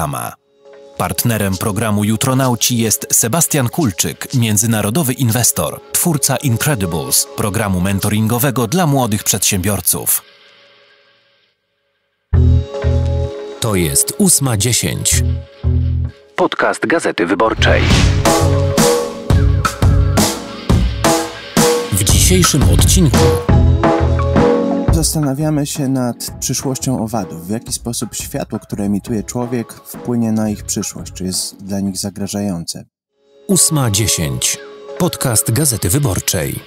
Adama. Partnerem programu Jutronauci jest Sebastian Kulczyk, międzynarodowy inwestor, twórca Incredibles, programu mentoringowego dla młodych przedsiębiorców. To jest 8.10. Podcast Gazety Wyborczej. W dzisiejszym odcinku Zastanawiamy się nad przyszłością owadów, w jaki sposób światło, które emituje człowiek, wpłynie na ich przyszłość, czy jest dla nich zagrażające. 8.10. Podcast Gazety Wyborczej.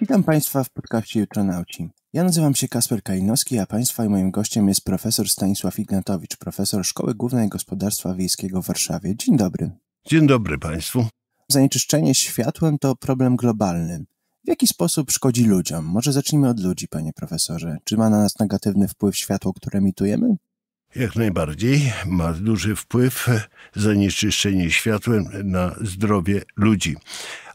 Witam Państwa w podcaście Jutronauci. Ja nazywam się Kasper Kalinowski, a Państwa i moim gościem jest profesor Stanisław Ignatowicz, profesor Szkoły Głównej Gospodarstwa Wiejskiego w Warszawie. Dzień dobry. Dzień dobry Państwu. Zanieczyszczenie światłem to problem globalny. W jaki sposób szkodzi ludziom? Może zacznijmy od ludzi, panie profesorze. Czy ma na nas negatywny wpływ światło, które emitujemy? Jak najbardziej ma duży wpływ e, zanieczyszczenie światłem na zdrowie ludzi.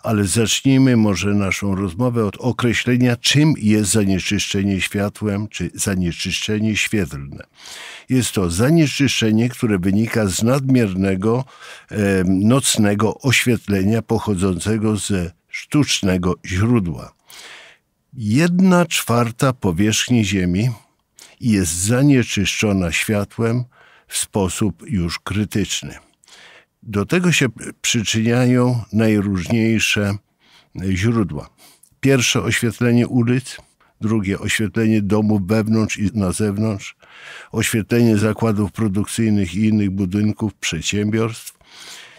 Ale zacznijmy może naszą rozmowę od określenia, czym jest zanieczyszczenie światłem czy zanieczyszczenie świetlne. Jest to zanieczyszczenie, które wynika z nadmiernego e, nocnego oświetlenia pochodzącego z sztucznego źródła. Jedna czwarta powierzchni Ziemi jest zanieczyszczona światłem w sposób już krytyczny. Do tego się przyczyniają najróżniejsze źródła. Pierwsze oświetlenie ulic, drugie oświetlenie domów wewnątrz i na zewnątrz, oświetlenie zakładów produkcyjnych i innych budynków, przedsiębiorstw,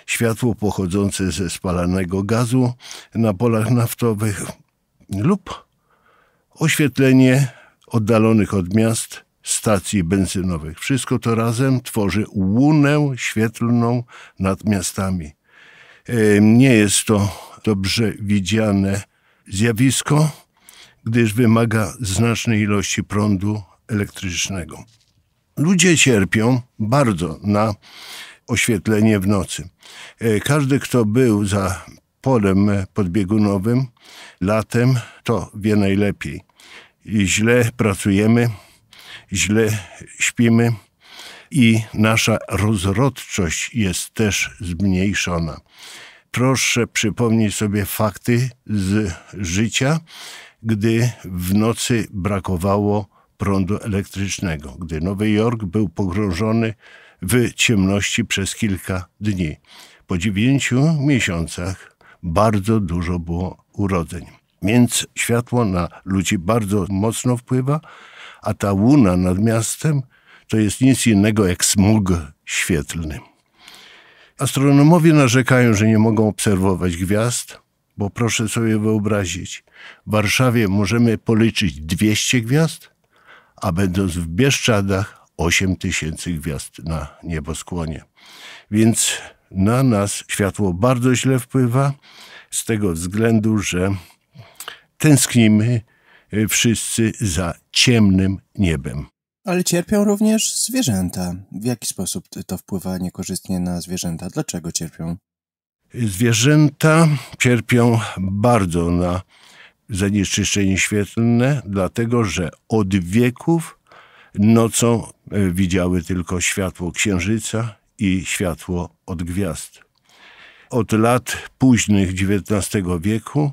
światło pochodzące ze spalanego gazu na polach naftowych lub oświetlenie oddalonych od miast stacji benzynowych. Wszystko to razem tworzy łunę świetlną nad miastami. Nie jest to dobrze widziane zjawisko, gdyż wymaga znacznej ilości prądu elektrycznego. Ludzie cierpią bardzo na oświetlenie w nocy. E, każdy, kto był za polem podbiegunowym latem, to wie najlepiej. Źle pracujemy, źle śpimy i nasza rozrodczość jest też zmniejszona. Proszę przypomnieć sobie fakty z życia, gdy w nocy brakowało prądu elektrycznego, gdy Nowy Jork był pogrążony w ciemności przez kilka dni. Po dziewięciu miesiącach bardzo dużo było urodzeń. Więc światło na ludzi bardzo mocno wpływa, a ta łuna nad miastem to jest nic innego jak smug świetlny. Astronomowie narzekają, że nie mogą obserwować gwiazd, bo proszę sobie wyobrazić, w Warszawie możemy policzyć 200 gwiazd, a będąc w Bieszczadach 8 tysięcy gwiazd na nieboskłonie. Więc na nas światło bardzo źle wpływa, z tego względu, że tęsknimy e, wszyscy za ciemnym niebem. Ale cierpią również zwierzęta. W jaki sposób to wpływa niekorzystnie na zwierzęta? Dlaczego cierpią? Zwierzęta cierpią bardzo na zanieczyszczenie świetlne, dlatego że od wieków nocą E, widziały tylko światło księżyca i światło od gwiazd. Od lat późnych XIX wieku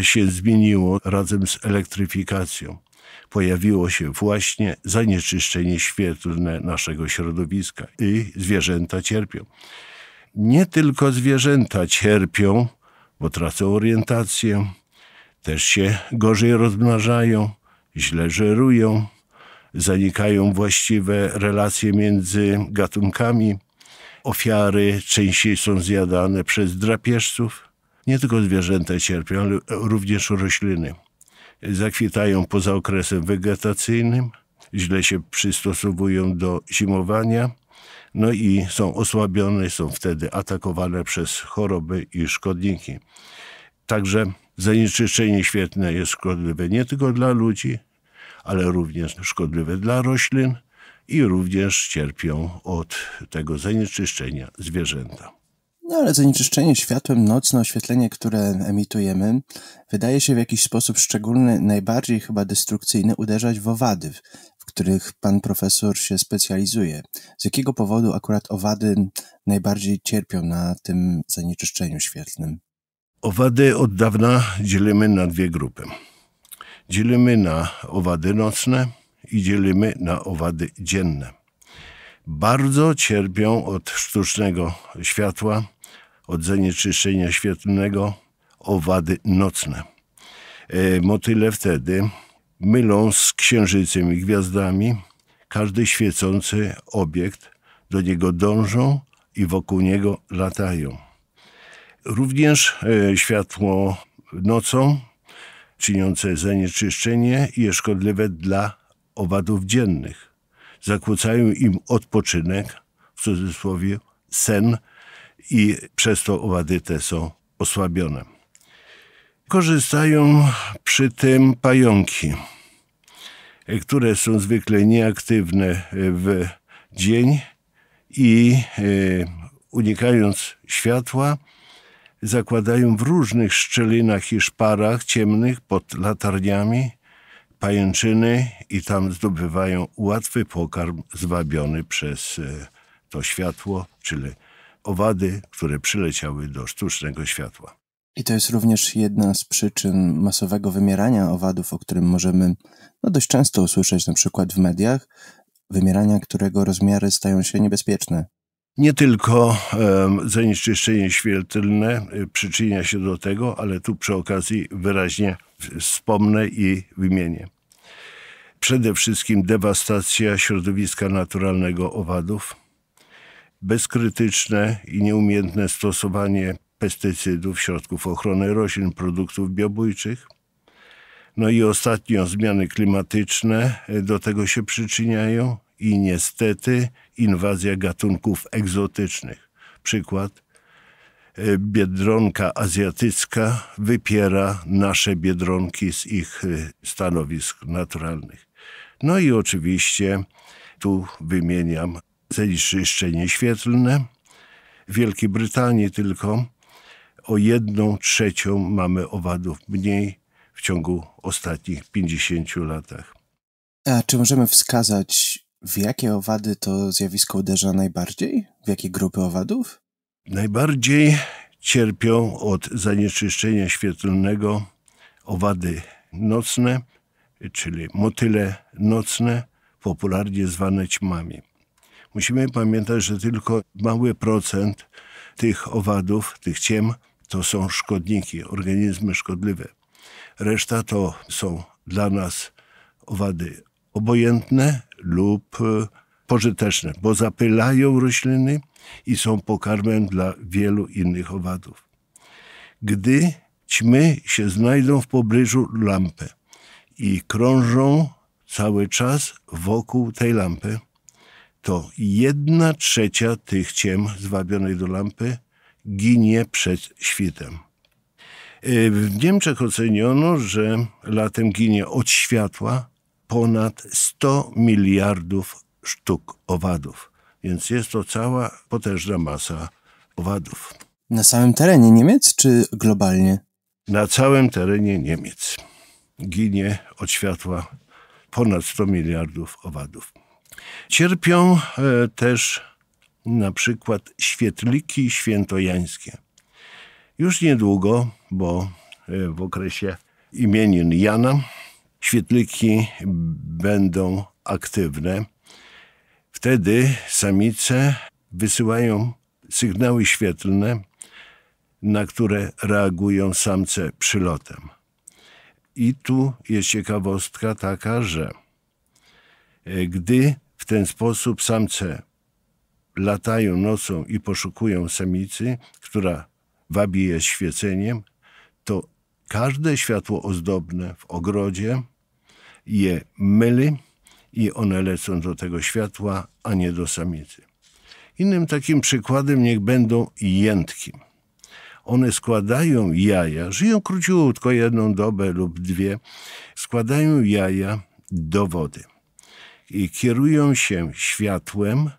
e, się zmieniło razem z elektryfikacją. Pojawiło się właśnie zanieczyszczenie świetlne naszego środowiska i zwierzęta cierpią. Nie tylko zwierzęta cierpią, bo tracą orientację, też się gorzej rozmnażają, źle żerują, zanikają właściwe relacje między gatunkami, ofiary częściej są zjadane przez drapieżców. Nie tylko zwierzęta cierpią, ale również rośliny. Zakwitają poza okresem wegetacyjnym, źle się przystosowują do zimowania, no i są osłabione, są wtedy atakowane przez choroby i szkodniki. Także zanieczyszczenie świetne jest szkodliwe nie tylko dla ludzi, ale również szkodliwe dla roślin i również cierpią od tego zanieczyszczenia zwierzęta. No ale zanieczyszczenie światłem nocne, oświetlenie, które emitujemy, wydaje się w jakiś sposób szczególny, najbardziej chyba destrukcyjny uderzać w owady, w których pan profesor się specjalizuje. Z jakiego powodu akurat owady najbardziej cierpią na tym zanieczyszczeniu świetlnym? Owady od dawna dzielimy na dwie grupy. Dzielimy na owady nocne i dzielimy na owady dzienne. Bardzo cierpią od sztucznego światła, od zanieczyszczenia świetlnego owady nocne. E, motyle wtedy mylą z księżycem i gwiazdami każdy świecący obiekt, do niego dążą i wokół niego latają. Również e, światło nocą czyniące zanieczyszczenie i jest szkodliwe dla owadów dziennych. Zakłócają im odpoczynek, w cudzysłowie sen, i przez to owady te są osłabione. Korzystają przy tym pająki, które są zwykle nieaktywne w dzień i e, unikając światła, zakładają w różnych szczelinach i szparach ciemnych pod latarniami pajęczyny i tam zdobywają łatwy pokarm zwabiony przez e, to światło, czyli owady, które przyleciały do sztucznego światła. I to jest również jedna z przyczyn masowego wymierania owadów, o którym możemy no, dość często usłyszeć, na przykład w mediach, wymierania, którego rozmiary stają się niebezpieczne. Nie tylko zanieczyszczenie świetlne y, przyczynia się do tego, ale tu przy okazji wyraźnie wspomnę i wymienię. Przede wszystkim dewastacja środowiska naturalnego owadów, bezkrytyczne i nieumiejętne stosowanie pestycydów, środków ochrony roślin, produktów biobójczych. No i ostatnio zmiany klimatyczne y, do tego się przyczyniają, i niestety inwazja gatunków egzotycznych. Przykład e, biedronka azjatycka wypiera nasze biedronki z ich e, stanowisk naturalnych. No i oczywiście tu wymieniam zanieczyszczenie świetlne. W Wielkiej Brytanii tylko o jedną trzecią mamy owadów mniej w ciągu ostatnich 50 latach. A czy możemy wskazać w jakie owady to zjawisko uderza najbardziej? W jakie grupy owadów? Najbardziej cierpią od zanieczyszczenia świetlnego owady nocne, czyli motyle nocne, popularnie zwane ćmami. Musimy pamiętać, że tylko mały procent tych owadów, tych ciem, to są szkodniki, organizmy szkodliwe. Reszta to są dla nas owady obojętne lub e, pożyteczne, bo zapylają rośliny i są pokarmem dla wielu innych owadów. Gdy ćmy się znajdą w pobliżu lampy i krążą cały czas wokół tej lampy, to jedna trzecia tych ciem zwabionej do lampy ginie przed świtem. E, w Niemczech oceniono, że latem ginie od światła ponad 100 miliardów sztuk owadów. Więc jest to cała potężna masa owadów. Na całym terenie Niemiec czy globalnie? Na całym terenie Niemiec ginie od światła ponad 100 miliardów owadów. Cierpią e, też na przykład świetliki świętojańskie. Już niedługo, bo e, w okresie imienin Jana Świetliki będą aktywne. Wtedy samice wysyłają sygnały świetlne, na które reagują samce przylotem. I tu jest ciekawostka taka, że e, gdy w ten sposób samce latają nocą i poszukują samicy, która wabi je świeceniem, Każde światło ozdobne w ogrodzie je myli i one lecą do tego światła, a nie do samicy. Innym takim przykładem niech będą jętki. One składają jaja, żyją króciutko, jedną dobę lub dwie, składają jaja do wody i kierują się światłem,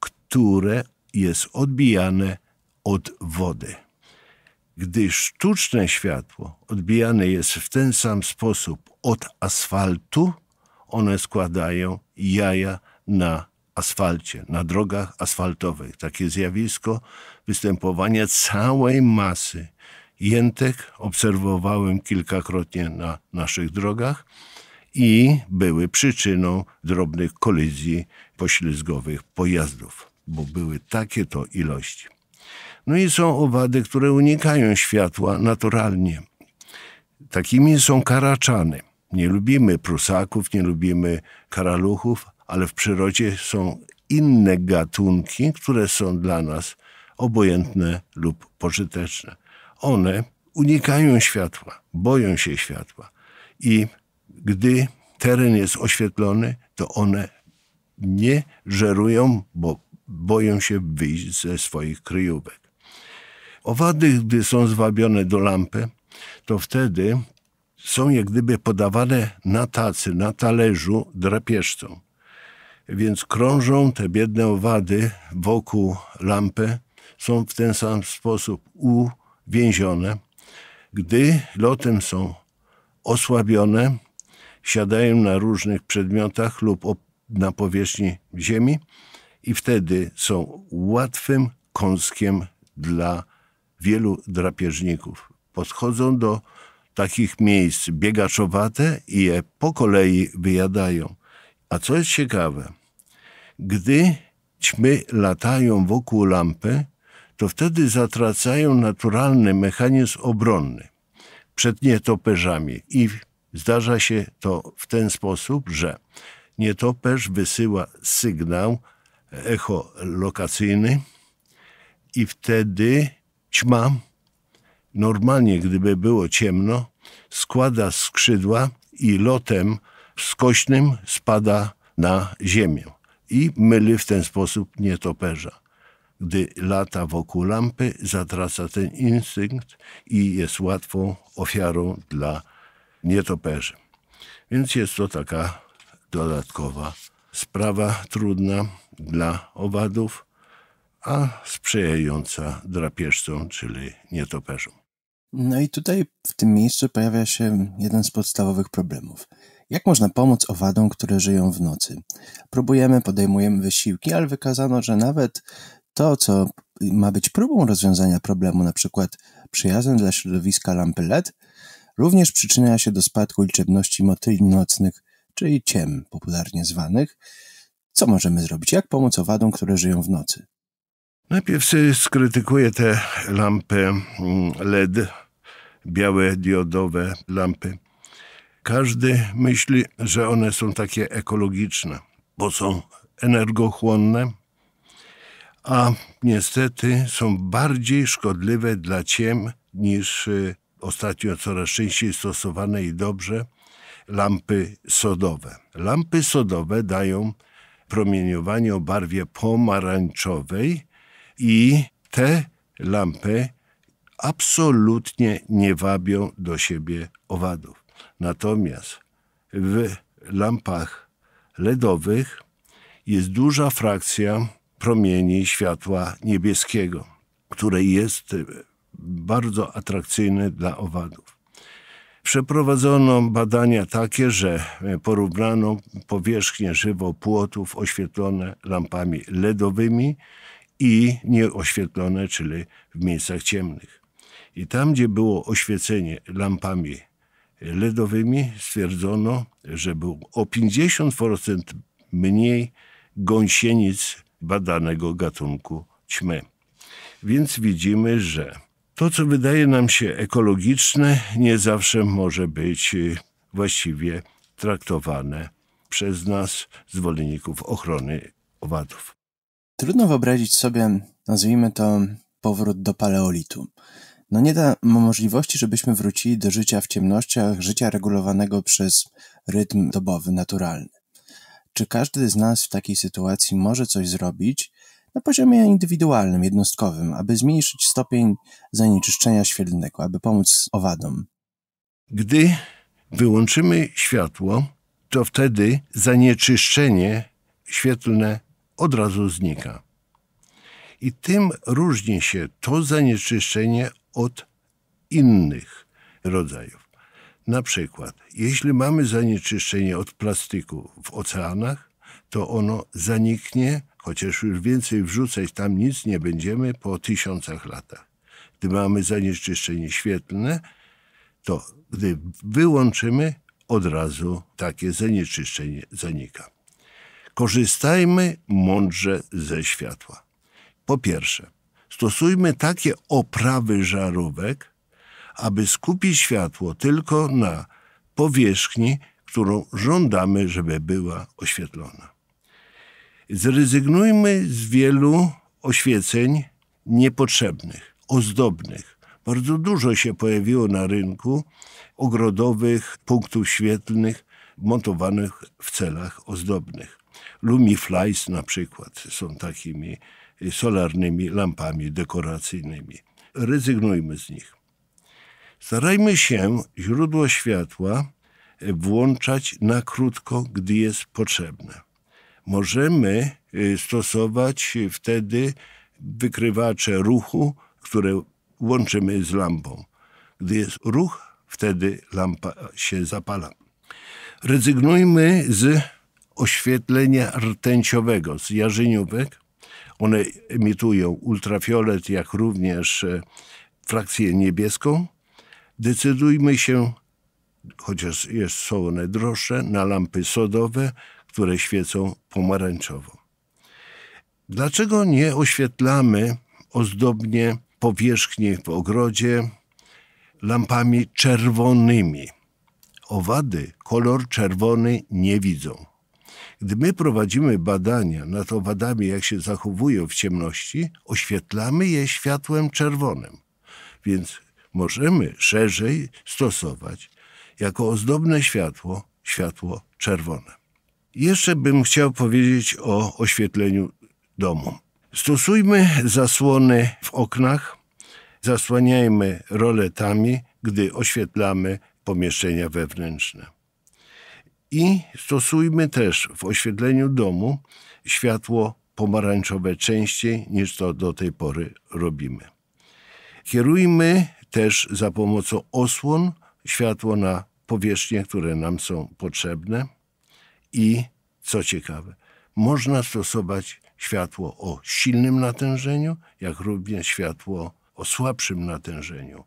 które jest odbijane od wody. Gdy sztuczne światło odbijane jest w ten sam sposób od asfaltu, one składają jaja na asfalcie, na drogach asfaltowych. Takie zjawisko występowania całej masy jętek obserwowałem kilkakrotnie na naszych drogach i były przyczyną drobnych kolizji poślizgowych pojazdów, bo były takie to ilości. No i są owady, które unikają światła naturalnie. Takimi są karaczany. Nie lubimy prusaków, nie lubimy karaluchów, ale w przyrodzie są inne gatunki, które są dla nas obojętne lub pożyteczne. One unikają światła, boją się światła i gdy teren jest oświetlony, to one nie żerują, bo boją się wyjść ze swoich kryjówek. Owady, gdy są zwabione do lampy, to wtedy są jak gdyby podawane na tacy, na talerzu drapieżcom. Więc krążą te biedne owady wokół lampy, są w ten sam sposób uwięzione. Gdy lotem są osłabione, siadają na różnych przedmiotach lub na powierzchni ziemi i wtedy są łatwym kąskiem dla wielu drapieżników. Podchodzą do takich miejsc biegaczowate i je po kolei wyjadają. A co jest ciekawe, gdy ćmy latają wokół lampy, to wtedy zatracają naturalny mechanizm obronny przed nietoperzami. I zdarza się to w ten sposób, że nietoperz wysyła sygnał echolokacyjny i wtedy Ćma, normalnie gdyby było ciemno, składa skrzydła i lotem skośnym spada na ziemię i myli w ten sposób nietoperza. Gdy lata wokół lampy, zatraca ten instynkt i jest łatwą ofiarą dla nietoperzy. Więc jest to taka dodatkowa sprawa trudna dla owadów a sprzyjająca drapieżcom, czyli nietoperzom. No i tutaj w tym miejscu pojawia się jeden z podstawowych problemów. Jak można pomóc owadom, które żyją w nocy? Próbujemy, podejmujemy wysiłki, ale wykazano, że nawet to, co ma być próbą rozwiązania problemu, na przykład przyjazem dla środowiska lampy LED, również przyczynia się do spadku liczebności motyli nocnych, czyli ciem popularnie zwanych. Co możemy zrobić? Jak pomóc owadom, które żyją w nocy? Najpierw skrytykuję te lampy mm, LED, białe diodowe lampy. Każdy myśli, że one są takie ekologiczne, bo są energochłonne, a niestety są bardziej szkodliwe dla ciem niż y, ostatnio coraz częściej stosowane i dobrze lampy sodowe. Lampy sodowe dają promieniowanie o barwie pomarańczowej, i te lampy absolutnie nie wabią do siebie owadów. Natomiast w lampach LEDowych jest duża frakcja promieni światła niebieskiego, które jest bardzo atrakcyjne dla owadów. Przeprowadzono badania takie, że porównano powierzchnie żywopłotów oświetlone lampami LEDowymi i nieoświetlone, czyli w miejscach ciemnych. I tam, gdzie było oświecenie lampami LEDowymi, stwierdzono, że było o 50% mniej gąsienic badanego gatunku ćmy. Więc widzimy, że to, co wydaje nam się ekologiczne, nie zawsze może być y, właściwie traktowane przez nas, zwolenników ochrony owadów. Trudno wyobrazić sobie, nazwijmy to, powrót do paleolitu. No nie da możliwości, żebyśmy wrócili do życia w ciemnościach, życia regulowanego przez rytm dobowy, naturalny. Czy każdy z nas w takiej sytuacji może coś zrobić na poziomie indywidualnym, jednostkowym, aby zmniejszyć stopień zanieczyszczenia świetlnego, aby pomóc owadom? Gdy wyłączymy światło, to wtedy zanieczyszczenie świetlne od razu znika. I tym różni się to zanieczyszczenie od innych rodzajów. Na przykład, jeśli mamy zanieczyszczenie od plastiku w oceanach, to ono zaniknie, chociaż już więcej wrzucać tam nic nie będziemy po tysiącach latach. Gdy mamy zanieczyszczenie świetlne, to gdy wyłączymy, od razu takie zanieczyszczenie zanika. Korzystajmy mądrze ze światła. Po pierwsze, stosujmy takie oprawy żarówek, aby skupić światło tylko na powierzchni, którą żądamy, żeby była oświetlona. Zrezygnujmy z wielu oświeceń niepotrzebnych, ozdobnych. Bardzo dużo się pojawiło na rynku ogrodowych punktów świetlnych montowanych w celach ozdobnych. Lumiflies na przykład są takimi solarnymi lampami dekoracyjnymi. Rezygnujmy z nich. Starajmy się źródło światła włączać na krótko, gdy jest potrzebne. Możemy y, stosować wtedy wykrywacze ruchu, które łączymy z lampą. Gdy jest ruch, wtedy lampa się zapala. Rezygnujmy z oświetlenia rtęciowego z jarzyniówek. One emitują ultrafiolet, jak również e, frakcję niebieską. Decydujmy się, chociaż jest, są one droższe, na lampy sodowe, które świecą pomarańczowo. Dlaczego nie oświetlamy ozdobnie powierzchni w ogrodzie lampami czerwonymi? Owady kolor czerwony nie widzą. Gdy my prowadzimy badania nad owadami, jak się zachowują w ciemności, oświetlamy je światłem czerwonym. Więc możemy szerzej stosować jako ozdobne światło światło czerwone. Jeszcze bym chciał powiedzieć o oświetleniu domu. Stosujmy zasłony w oknach, zasłaniajmy roletami, gdy oświetlamy pomieszczenia wewnętrzne. I stosujmy też w oświetleniu domu światło pomarańczowe częściej niż to do tej pory robimy. Kierujmy też za pomocą osłon światło na powierzchnie, które nam są potrzebne i co ciekawe, można stosować światło o silnym natężeniu, jak również światło o słabszym natężeniu.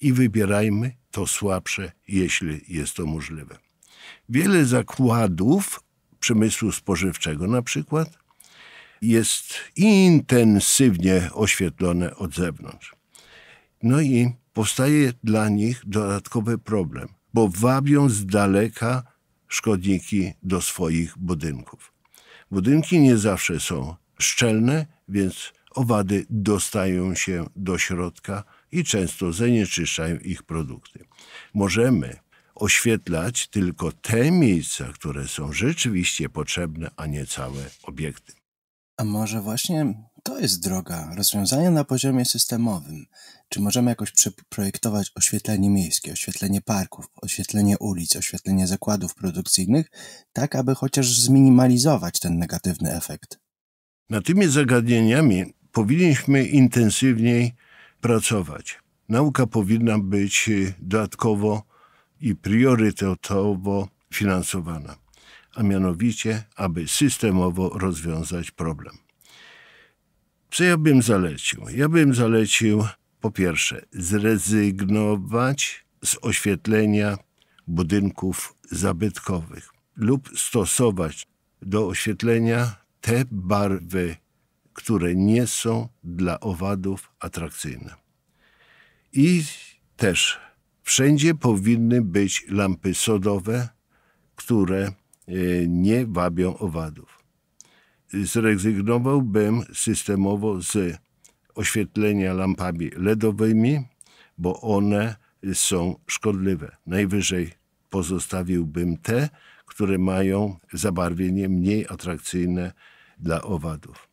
I wybierajmy to słabsze, jeśli jest to możliwe. Wiele zakładów przemysłu spożywczego na przykład jest intensywnie oświetlone od zewnątrz. No i powstaje dla nich dodatkowy problem, bo wabią z daleka szkodniki do swoich budynków. Budynki nie zawsze są szczelne, więc owady dostają się do środka i często zanieczyszczają ich produkty. Możemy oświetlać tylko te miejsca, które są rzeczywiście potrzebne, a nie całe obiekty. A może właśnie to jest droga rozwiązania na poziomie systemowym. Czy możemy jakoś przeprojektować oświetlenie miejskie, oświetlenie parków, oświetlenie ulic, oświetlenie zakładów produkcyjnych, tak aby chociaż zminimalizować ten negatywny efekt? Nad tymi zagadnieniami powinniśmy intensywniej pracować. Nauka powinna być dodatkowo i priorytetowo finansowana, a mianowicie, aby systemowo rozwiązać problem. Co ja bym zalecił? Ja bym zalecił po pierwsze zrezygnować z oświetlenia budynków zabytkowych lub stosować do oświetlenia te barwy, które nie są dla owadów atrakcyjne. I też Wszędzie powinny być lampy sodowe, które e, nie wabią owadów. Zrezygnowałbym systemowo z oświetlenia lampami LEDowymi, bo one są szkodliwe. Najwyżej pozostawiłbym te, które mają zabarwienie mniej atrakcyjne dla owadów.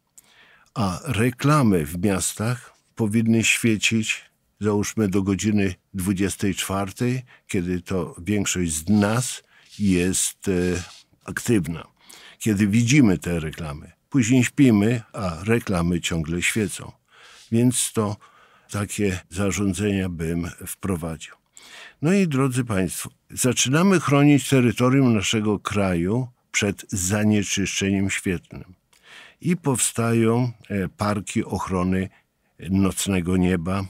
A reklamy w miastach powinny świecić załóżmy do godziny 24, kiedy to większość z nas jest e, aktywna, kiedy widzimy te reklamy. Później śpimy, a reklamy ciągle świecą. Więc to takie zarządzenia bym wprowadził. No i drodzy Państwo, zaczynamy chronić terytorium naszego kraju przed zanieczyszczeniem świetlnym. I powstają e, parki ochrony nocnego nieba,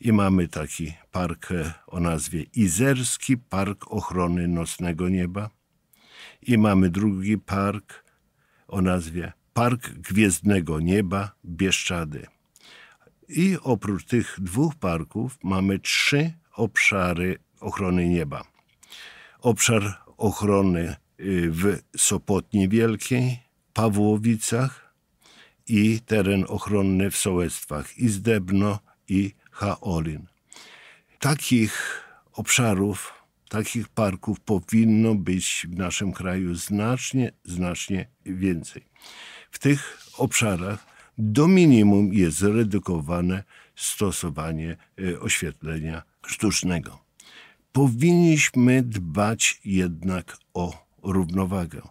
i mamy taki park e, o nazwie Izerski Park Ochrony Nocnego Nieba i mamy drugi park o nazwie Park Gwiezdnego Nieba Bieszczady. I oprócz tych dwóch parków mamy trzy obszary ochrony nieba. Obszar ochrony y, w Sopotni Wielkiej, Pawłowicach i teren ochronny w Sołectwach, Izdebno i Haolin. Takich obszarów, takich parków powinno być w naszym kraju znacznie, znacznie więcej. W tych obszarach do minimum jest zredukowane stosowanie e, oświetlenia sztucznego. Powinniśmy dbać jednak o równowagę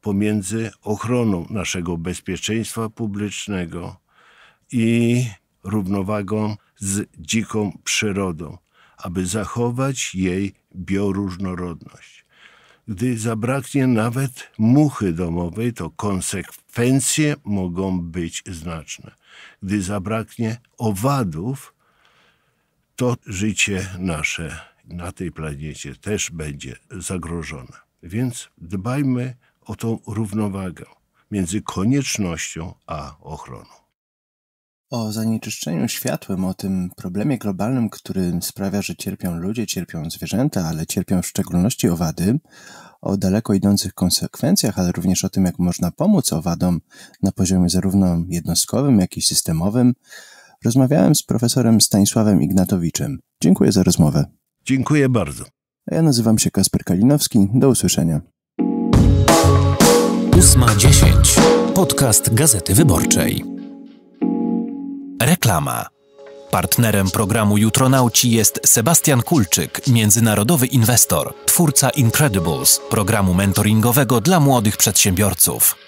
pomiędzy ochroną naszego bezpieczeństwa publicznego i równowagą z dziką przyrodą, aby zachować jej bioróżnorodność. Gdy zabraknie nawet muchy domowej, to konsekwencje mogą być znaczne. Gdy zabraknie owadów, to życie nasze na tej planecie też będzie zagrożone. Więc dbajmy o tą równowagę między koniecznością a ochroną. O zanieczyszczeniu światłem, o tym problemie globalnym, który sprawia, że cierpią ludzie, cierpią zwierzęta, ale cierpią w szczególności owady, o daleko idących konsekwencjach, ale również o tym, jak można pomóc owadom na poziomie zarówno jednostkowym, jak i systemowym, rozmawiałem z profesorem Stanisławem Ignatowiczem. Dziękuję za rozmowę. Dziękuję bardzo. A ja nazywam się Kasper Kalinowski. Do usłyszenia. 8.10. Podcast Gazety Wyborczej. Reklama. Partnerem programu Jutronauci jest Sebastian Kulczyk, międzynarodowy inwestor, twórca Incredibles, programu mentoringowego dla młodych przedsiębiorców.